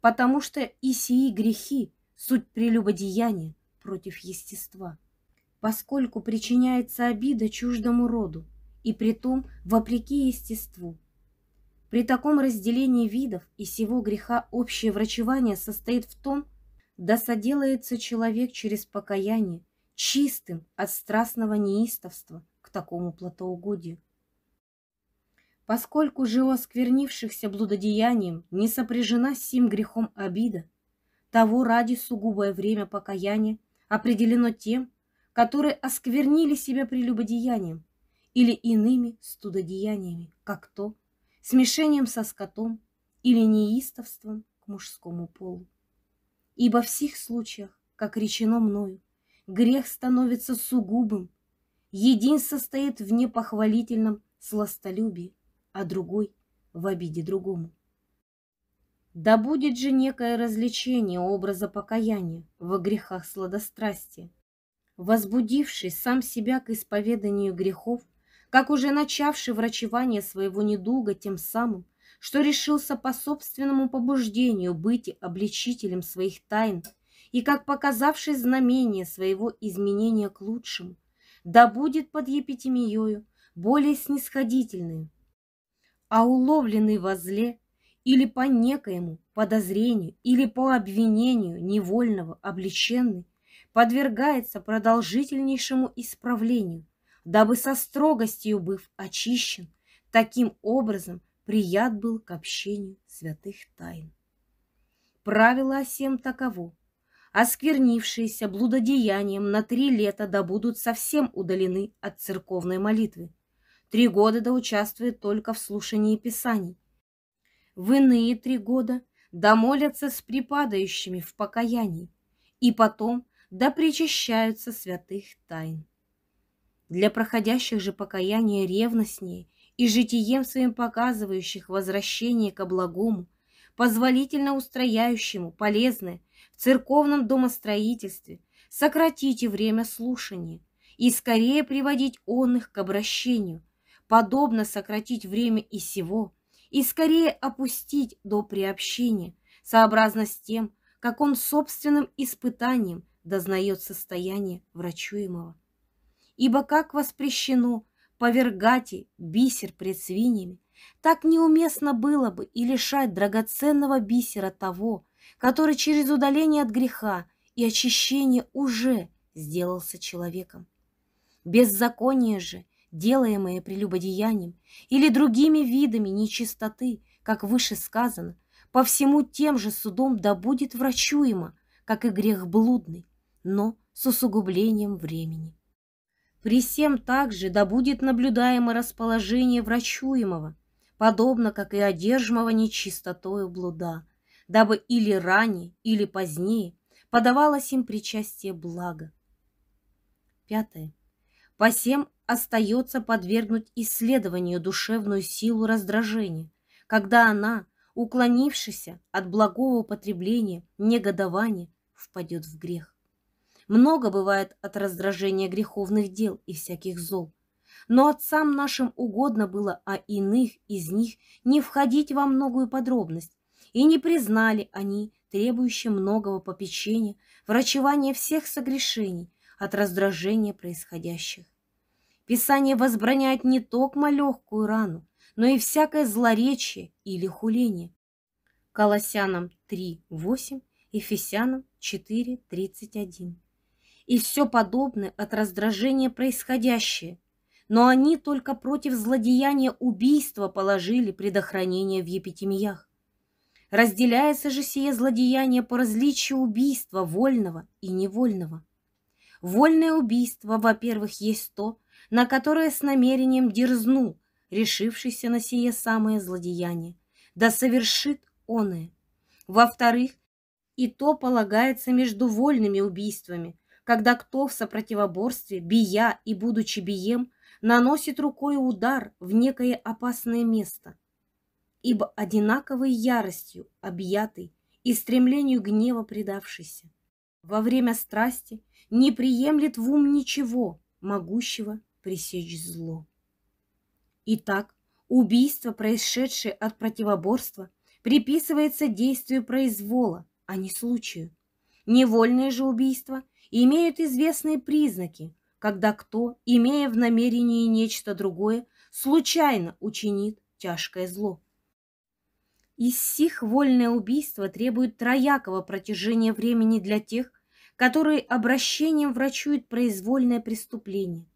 потому что и сии грехи – суть прелюбодеяния против естества, поскольку причиняется обида чуждому роду, и притом вопреки естеству. При таком разделении видов и сего греха общее врачевание состоит в том, да соделается человек через покаяние чистым от страстного неистовства к такому плотоугодию. Поскольку же осквернившихся блудодеянием не сопряжена с сим грехом обида, того ради сугубое время покаяния определено тем, которые осквернили себя прелюбодеянием или иными студодеяниями, как то, смешением со скотом или неистовством к мужскому полу. Ибо в всех случаях, как речено мною, грех становится сугубым. Един состоит в непохвалительном сластолюбии, а другой — в обиде другому. Да будет же некое развлечение образа покаяния во грехах сладострастия, возбудивший сам себя к исповеданию грехов, как уже начавший врачевание своего недуга тем самым, что решился по собственному побуждению быть обличителем своих тайн и как показавший знамение своего изменения к лучшему, да будет под епитемией более снисходительную. А уловленный во зле или по некоему подозрению или по обвинению невольного обличенный подвергается продолжительнейшему исправлению, дабы со строгостью быв очищен, таким образом прият был к общению святых тайн. Правило о сем таково, осквернившиеся блудодеянием на три лета да будут совсем удалены от церковной молитвы. Три года да участвует только в слушании Писаний. В иные три года да молятся с припадающими в покаянии, и потом да причащаются святых тайн. Для проходящих же покаяние ревностнее и житием своим показывающих возвращение ко благому – позволительно устрояющему, полезны в церковном домостроительстве, сократите время слушания и скорее приводить он их к обращению, подобно сократить время и сего, и скорее опустить до приобщения, сообразно с тем, как он собственным испытанием дознает состояние врачуемого. Ибо как воспрещено повергати бисер пред свиньями, так неуместно было бы и лишать драгоценного бисера того, который через удаление от греха и очищение уже сделался человеком. Беззаконие же, делаемое прелюбодеянием или другими видами нечистоты, как выше сказано, по всему тем же судом да будет врачуемо, как и грех блудный, но с усугублением времени. При всем также да будет наблюдаемо расположение врачуемого – подобно как и одержимого нечистотою блуда, дабы или ранее, или позднее подавалось им причастие блага. Пятое. По всем остается подвергнуть исследованию душевную силу раздражения, когда она, уклонившись от благого употребления, негодования, впадет в грех. Много бывает от раздражения греховных дел и всяких зол, но отцам нашим угодно было о а иных из них не входить во многую подробность, и не признали они требующие многого попечения, врачевания всех согрешений от раздражения происходящих. Писание возбраняет не только легкую рану, но и всякое злоречие или хуление. Колоссянам 3.8, Ефесянам 4.31. И все подобное от раздражения происходящее, но они только против злодеяния убийства положили предохранение в епитемиях. Разделяется же сие злодеяние по различию убийства вольного и невольного. Вольное убийство, во-первых, есть то, на которое с намерением дерзнул, решившийся на сие самое злодеяние, да совершит оное. Во-вторых, и то полагается между вольными убийствами, когда кто в сопротивоборстве, бия и будучи бием, наносит рукой удар в некое опасное место, ибо одинаковой яростью объятый и стремлению гнева предавшийся, во время страсти не приемлет в ум ничего, могущего пресечь зло. Итак, убийство, происшедшее от противоборства, приписывается действию произвола, а не случаю. Невольные же убийства имеют известные признаки, когда кто, имея в намерении нечто другое, случайно учинит тяжкое зло. Из сих вольное убийство требует троякого протяжения времени для тех, которые обращением врачуют произвольное преступление.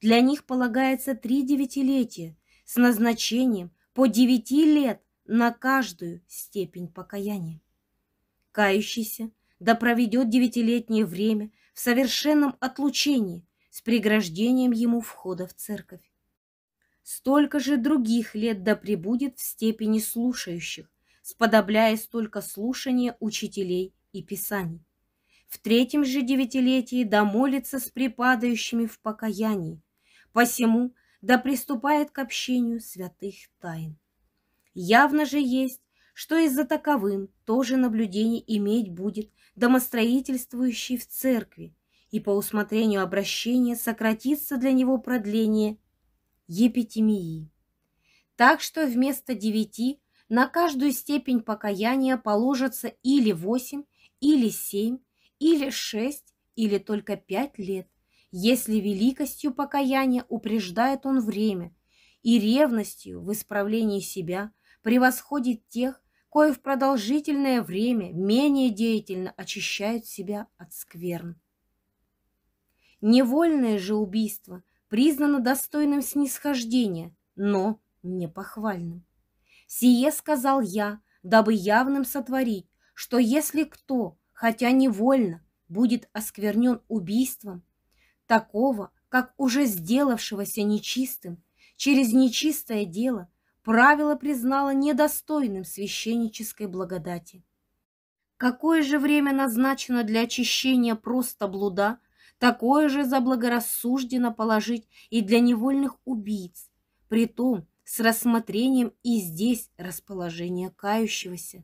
Для них полагается три девятилетия с назначением по девяти лет на каждую степень покаяния. Кающийся да проведет девятилетнее время в совершенном отлучении с преграждением ему входа в церковь. Столько же других лет да пребудет в степени слушающих, сподобляясь только слушания учителей и писаний. В третьем же девятилетии да молится с припадающими в покаянии, посему да приступает к общению святых тайн. Явно же есть, что и за таковым тоже наблюдение иметь будет домостроительствующий в церкви, и по усмотрению обращения сократится для него продление епитемии. Так что вместо девяти на каждую степень покаяния положится или восемь, или семь, или шесть, или только пять лет, если великостью покаяния упреждает он время и ревностью в исправлении себя превосходит тех, кои в продолжительное время менее деятельно очищают себя от скверн. Невольное же убийство признано достойным снисхождения, но не похвальным. Сие сказал я, дабы явным сотворить, что если кто, хотя невольно, будет осквернен убийством, такого, как уже сделавшегося нечистым, через нечистое дело правило признало недостойным священнической благодати. Какое же время назначено для очищения просто блуда Такое же заблагорассуждено положить и для невольных убийц, при том с рассмотрением и здесь расположения кающегося.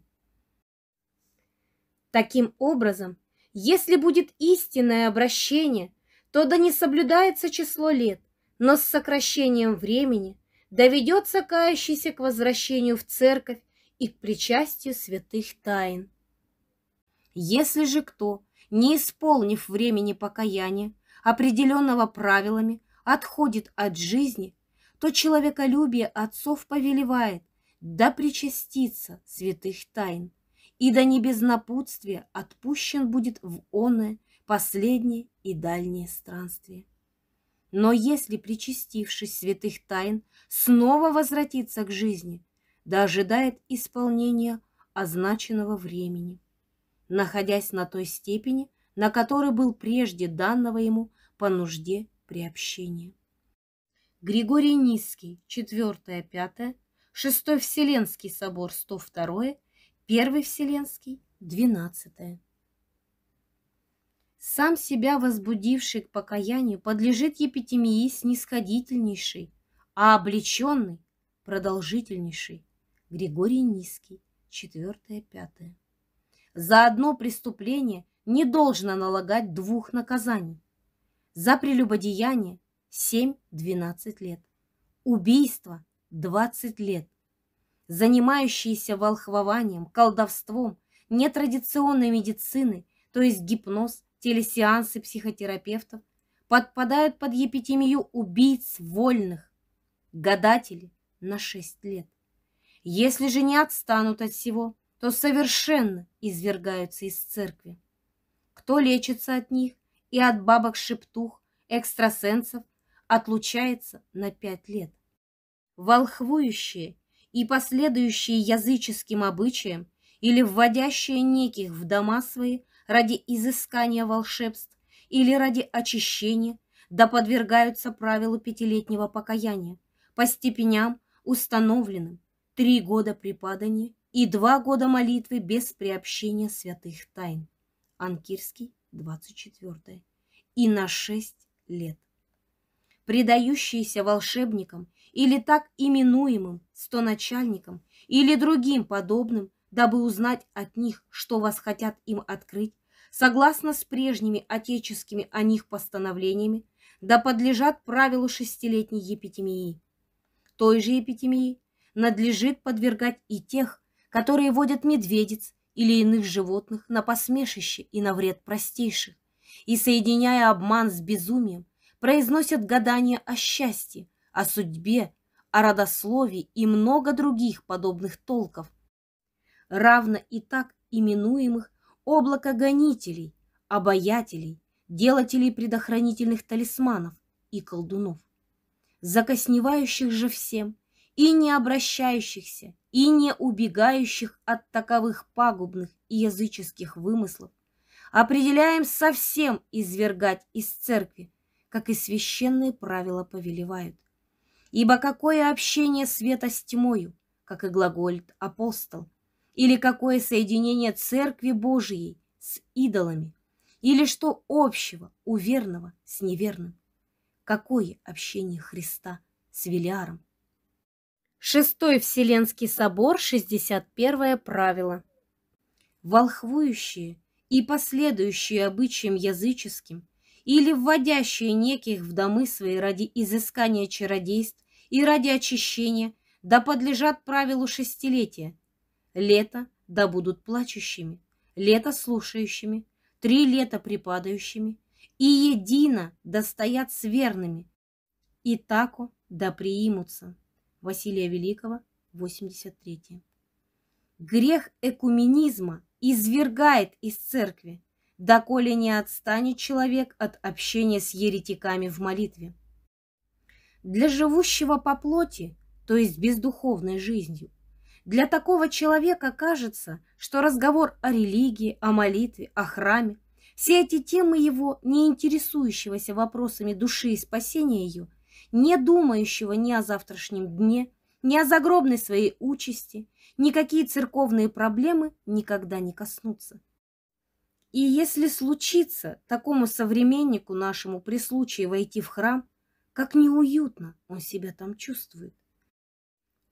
Таким образом, если будет истинное обращение, то да не соблюдается число лет, но с сокращением времени доведется кающийся к возвращению в церковь и к причастию святых тайн. Если же кто не исполнив времени покаяния, определенного правилами, отходит от жизни, то человеколюбие отцов повелевает да причаститься святых тайн, и да не без напутствия отпущен будет в оное последнее и дальнее странствие. Но если, причастившись святых тайн, снова возвратиться к жизни, да ожидает исполнения означенного времени – находясь на той степени, на которой был прежде данного ему по нужде приобщения. Григорий Низкий, 4-5, 6 Вселенский собор 102, 1 Вселенский 12. Сам себя возбудивший к покаянию подлежит епитемии снисходительнейший, а обличенный, продолжительнейший. Григорий Низкий, 4-5 за одно преступление не должно налагать двух наказаний. За прелюбодеяние 7-12 лет. Убийство 20 лет. Занимающиеся волхвованием, колдовством, нетрадиционной медициной, то есть гипноз, телесеансы психотерапевтов, подпадают под епитемию убийц вольных, гадатели на 6 лет. Если же не отстанут от всего – то совершенно извергаются из церкви. Кто лечится от них и от бабок-шептух, экстрасенсов, отлучается на пять лет. Волхвующие и последующие языческим обычаям или вводящие неких в дома свои ради изыскания волшебств или ради очищения, да подвергаются правилу пятилетнего покаяния по степеням, установленным три года препадания и два года молитвы без приобщения святых тайн. Анкирский, 24. И на шесть лет. Предающиеся волшебникам или так именуемым стоначальникам или другим подобным, дабы узнать от них, что вас хотят им открыть, согласно с прежними отеческими о них постановлениями, да подлежат правилу шестилетней епитемии. Той же епитемии надлежит подвергать и тех, которые водят медведиц или иных животных на посмешище и на вред простейших, и, соединяя обман с безумием, произносят гадания о счастье, о судьбе, о родословии и много других подобных толков, равно и так именуемых облакогонителей, обаятелей, делателей предохранительных талисманов и колдунов, закосневающих же всем – и не обращающихся, и не убегающих от таковых пагубных и языческих вымыслов, определяем совсем извергать из церкви, как и священные правила повелевают. Ибо какое общение света с тьмою, как и глаголит апостол, или какое соединение церкви Божией с идолами, или что общего у верного с неверным, какое общение Христа с Велиаром, Шестой Вселенский собор, 61 правило. Волхвующие и последующие обычаям языческим или вводящие неких в домы свои ради изыскания чародейств и ради очищения, да подлежат правилу шестилетия. Лето да будут плачущими, лето слушающими, три лета припадающими, и едино да стоят с верными, и тако да приимутся. Василия Великого, 83. Грех экуменизма извергает из церкви, доколе не отстанет человек от общения с еретиками в молитве. Для живущего по плоти, то есть бездуховной жизнью, для такого человека кажется, что разговор о религии, о молитве, о храме, все эти темы его, не интересующегося вопросами души и спасения ее, не думающего ни о завтрашнем дне, ни о загробной своей участи, никакие церковные проблемы никогда не коснутся. И если случится такому современнику нашему при случае войти в храм, как неуютно он себя там чувствует.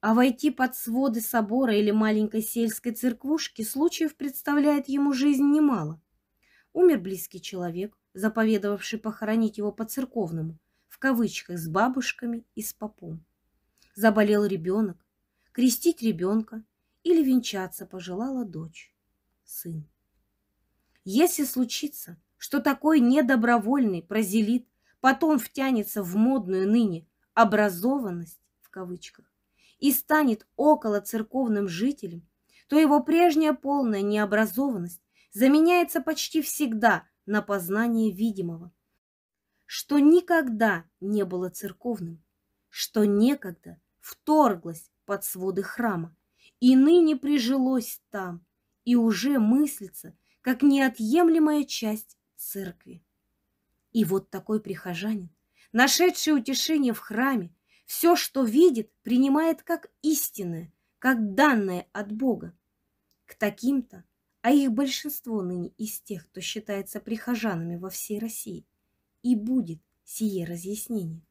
А войти под своды собора или маленькой сельской церквушки случаев представляет ему жизнь немало. Умер близкий человек, заповедовавший похоронить его по-церковному, кавычках с бабушками и с попом. Заболел ребенок, крестить ребенка или венчаться пожелала дочь, сын. Если случится, что такой недобровольный прозелит потом втянется в модную ныне «образованность» в кавычках и станет около церковным жителем, то его прежняя полная необразованность заменяется почти всегда на познание видимого – что никогда не было церковным, что некогда вторглось под своды храма и ныне прижилось там и уже мыслится как неотъемлемая часть церкви. И вот такой прихожанин, нашедший утешение в храме, все, что видит, принимает как истинное, как данное от Бога. К таким-то, а их большинство ныне из тех, кто считается прихожанами во всей России, и будет сие разъяснение.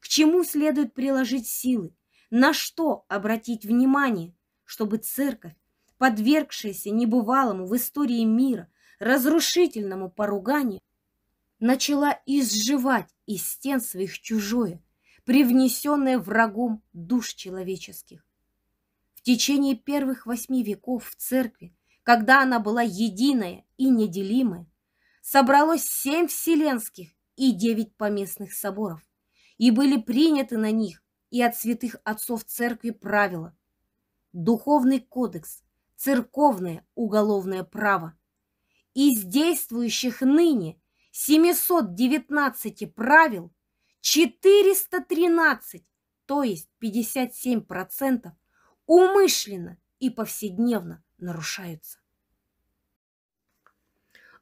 К чему следует приложить силы, на что обратить внимание, чтобы церковь, подвергшаяся небывалому в истории мира разрушительному поруганию, начала изживать из стен своих чужое, привнесенное врагом душ человеческих. В течение первых восьми веков в церкви, когда она была единая и неделимая, собралось семь вселенских и девять поместных соборов, и были приняты на них и от святых отцов церкви правила, духовный кодекс, церковное уголовное право. Из действующих ныне 719 правил 413, то есть 57% умышленно и повседневно нарушаются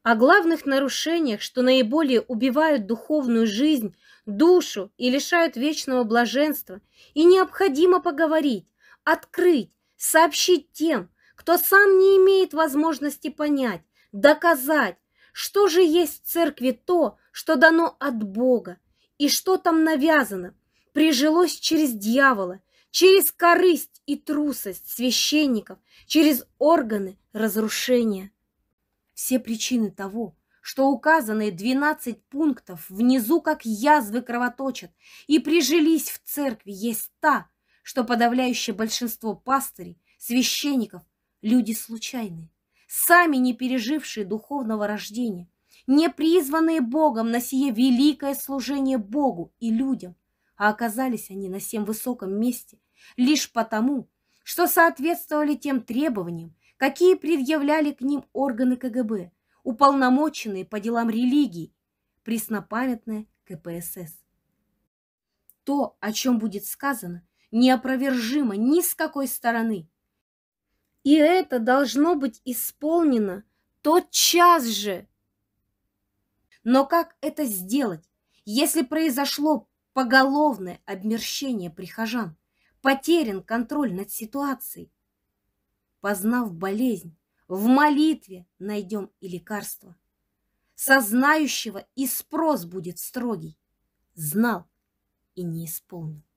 о главных нарушениях, что наиболее убивают духовную жизнь, душу и лишают вечного блаженства, и необходимо поговорить, открыть, сообщить тем, кто сам не имеет возможности понять, доказать, что же есть в церкви то, что дано от Бога, и что там навязано, прижилось через дьявола, через корысть и трусость священников, через органы разрушения. Все причины того, что указанные 12 пунктов внизу как язвы кровоточат и прижились в церкви, есть та, что подавляющее большинство пастырей, священников, люди случайные, сами не пережившие духовного рождения, не призванные Богом на сие великое служение Богу и людям, а оказались они на всем высоком месте лишь потому, что соответствовали тем требованиям, какие предъявляли к ним органы КГБ, уполномоченные по делам религий, преснопамятная КПСС. То, о чем будет сказано, неопровержимо ни с какой стороны. И это должно быть исполнено тотчас же. Но как это сделать, если произошло поголовное обмерщение прихожан, потерян контроль над ситуацией? познав болезнь, в молитве найдем и лекарство. Сознающего и спрос будет строгий, знал и не исполнил.